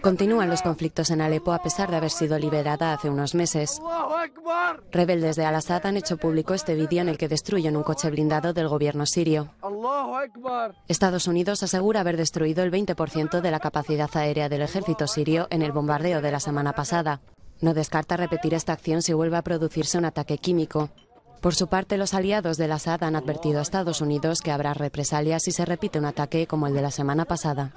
Continúan los conflictos en Alepo a pesar de haber sido liberada hace unos meses. Rebeldes de Al-Assad han hecho público este vídeo en el que destruyen un coche blindado del gobierno sirio. Estados Unidos asegura haber destruido el 20% de la capacidad aérea del ejército sirio en el bombardeo de la semana pasada. No descarta repetir esta acción si vuelve a producirse un ataque químico. Por su parte, los aliados de al Assad han advertido a Estados Unidos que habrá represalias si se repite un ataque como el de la semana pasada.